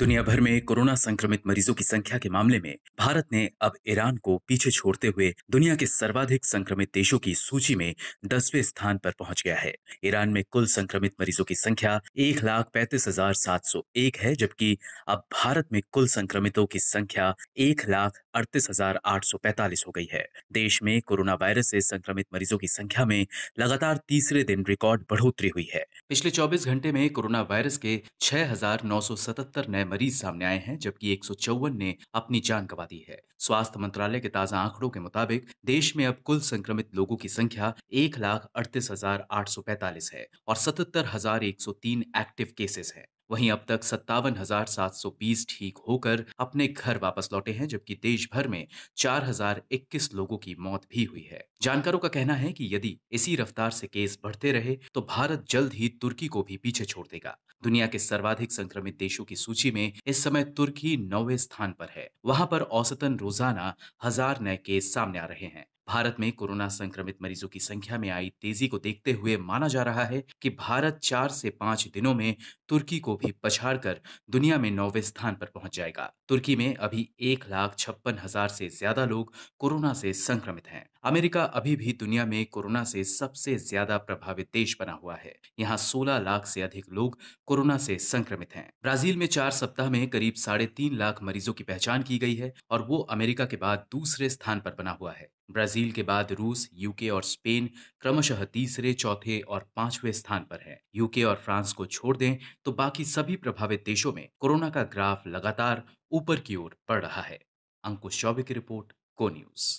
दुनिया भर में कोरोना संक्रमित मरीजों की संख्या के मामले में भारत ने अब ईरान को पीछे छोड़ते हुए दुनिया के सर्वाधिक संक्रमित देशों की सूची में दसवें स्थान पर पहुंच गया है ईरान में कुल संक्रमित मरीजों की संख्या एक लाख पैंतीस हजार सात सौ एक है जबकि अब भारत में कुल संक्रमितों की संख्या एक लाख अड़तीस हजार आठ सौ पैंतालीस हो गई है देश में कोरोना वायरस से संक्रमित मरीजों की संख्या में लगातार तीसरे दिन रिकॉर्ड बढ़ोतरी हुई है पिछले चौबीस घंटे में कोरोना वायरस के सतहत्तर नए मरीज सामने आए हैं जबकि एक ने अपनी जान गंवा दी है स्वास्थ्य मंत्रालय के ताजा आंकड़ों के मुताबिक देश में अब कुल संक्रमित लोगों की संख्या एक लाख अड़तीस हजार आठ सौ पैतालीस है और सतहत्तर हजार एक सौ तीन एक्टिव केसेस हैं वहीं अब तक सत्तावन हजार सात सौ बीस ठीक होकर अपने घर वापस लौटे हैं जबकि देश भर में चार हजार इक्कीस लोगों की मौत भी हुई है जानकारों का कहना है कि यदि इसी रफ्तार से केस बढ़ते रहे तो भारत जल्द ही तुर्की को भी पीछे छोड़ देगा दुनिया के सर्वाधिक संक्रमित देशों की सूची में इस समय तुर्की नौवे स्थान पर है वहां पर औसतन रोजाना हजार नए केस सामने आ रहे हैं भारत में कोरोना संक्रमित मरीजों की संख्या में आई तेजी को देखते हुए माना जा रहा है कि भारत चार से पांच दिनों में तुर्की को भी पछाड़ कर दुनिया में नौवे स्थान पर पहुंच जाएगा तुर्की में अभी एक लाख छप्पन हजार से ज्यादा लोग कोरोना से संक्रमित हैं अमेरिका अभी भी दुनिया में कोरोना से सबसे ज्यादा प्रभावित देश बना हुआ है यहाँ 16 लाख से अधिक लोग कोरोना से संक्रमित हैं ब्राजील में चार सप्ताह में करीब साढ़े तीन लाख मरीजों की पहचान की गई है और वो अमेरिका के बाद दूसरे स्थान पर बना हुआ है ब्राजील के बाद रूस यूके और स्पेन क्रमशः तीसरे चौथे और पांचवें स्थान पर है यूके और फ्रांस को छोड़ दें तो बाकी सभी प्रभावित देशों में कोरोना का ग्राफ लगातार ऊपर की ओर बढ़ रहा है अंकुश चौबे की रिपोर्ट को न्यूज़